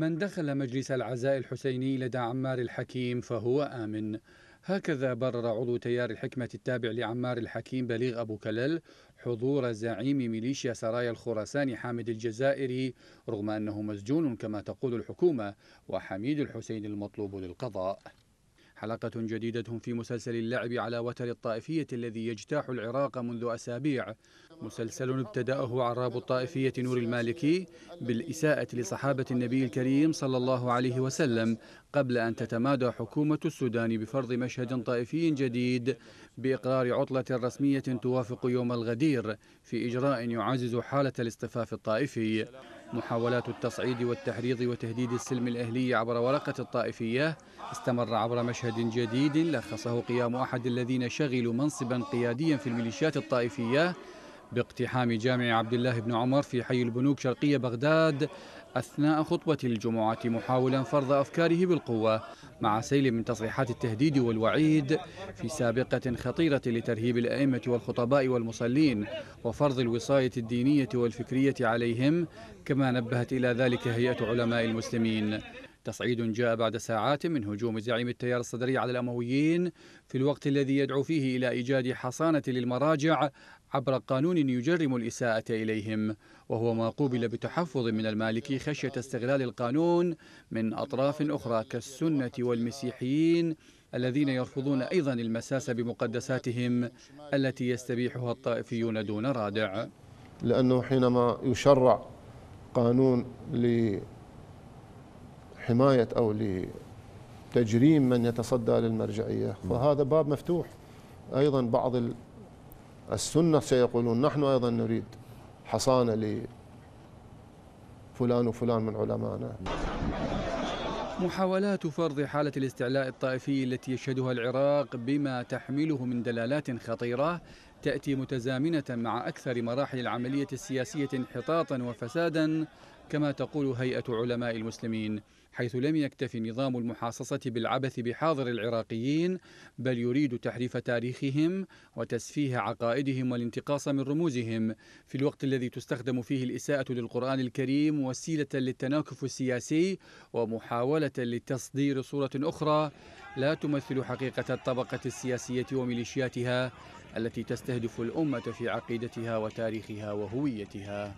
من دخل مجلس العزاء الحسيني لدى عمار الحكيم فهو آمن هكذا برر عضو تيار الحكمة التابع لعمار الحكيم بليغ أبو كلل حضور زعيم ميليشيا سرايا الخراسان حامد الجزائري رغم أنه مسجون كما تقول الحكومة وحميد الحسين المطلوب للقضاء حلقة جديدة في مسلسل اللعب على وتر الطائفية الذي يجتاح العراق منذ أسابيع مسلسل ابتدأه عراب الطائفية نور المالكي بالإساءة لصحابة النبي الكريم صلى الله عليه وسلم قبل أن تتمادى حكومة السودان بفرض مشهد طائفي جديد بإقرار عطلة رسمية توافق يوم الغدير في إجراء يعزز حالة الاصطفاف الطائفي محاولات التصعيد والتحريض وتهديد السلم الأهلي عبر ورقة الطائفية استمر عبر مشهد جديد لخصه قيام أحد الذين شغلوا منصبا قياديا في الميليشيات الطائفية باقتحام جامع عبد الله بن عمر في حي البنوك شرقية بغداد أثناء خطبة الجمعة محاولا فرض أفكاره بالقوة مع سيل من تصريحات التهديد والوعيد في سابقة خطيرة لترهيب الأئمة والخطباء والمصلين وفرض الوصاية الدينية والفكرية عليهم كما نبهت إلى ذلك هيئة علماء المسلمين تصعيد جاء بعد ساعات من هجوم زعيم التيار الصدري على الأمويين في الوقت الذي يدعو فيه إلى إيجاد حصانة للمراجع عبر قانون يجرم الإساءة إليهم وهو ما قوبل بتحفظ من المالكي خشية استغلال القانون من أطراف أخرى كالسنة والمسيحيين الذين يرفضون أيضا المساس بمقدساتهم التي يستبيحها الطائفيون دون رادع لأنه حينما يشرع قانون ل لحماية أو لتجريم من يتصدى للمرجعية فهذا باب مفتوح أيضا بعض السنة سيقولون نحن أيضا نريد حصانة لفلان وفلان من علمائنا محاولات فرض حالة الاستعلاء الطائفي التي يشهدها العراق بما تحمله من دلالات خطيرة تأتي متزامنة مع أكثر مراحل العملية السياسية انحطاطا وفسادا كما تقول هيئة علماء المسلمين حيث لم يكتف نظام المحاصصة بالعبث بحاضر العراقيين بل يريد تحريف تاريخهم وتسفيه عقائدهم والانتقاص من رموزهم في الوقت الذي تستخدم فيه الإساءة للقرآن الكريم وسيلة للتناكف السياسي ومحاولة لتصدير صورة أخرى لا تمثل حقيقة الطبقة السياسية وميليشياتها التي تستهدف الأمة في عقيدتها وتاريخها وهويتها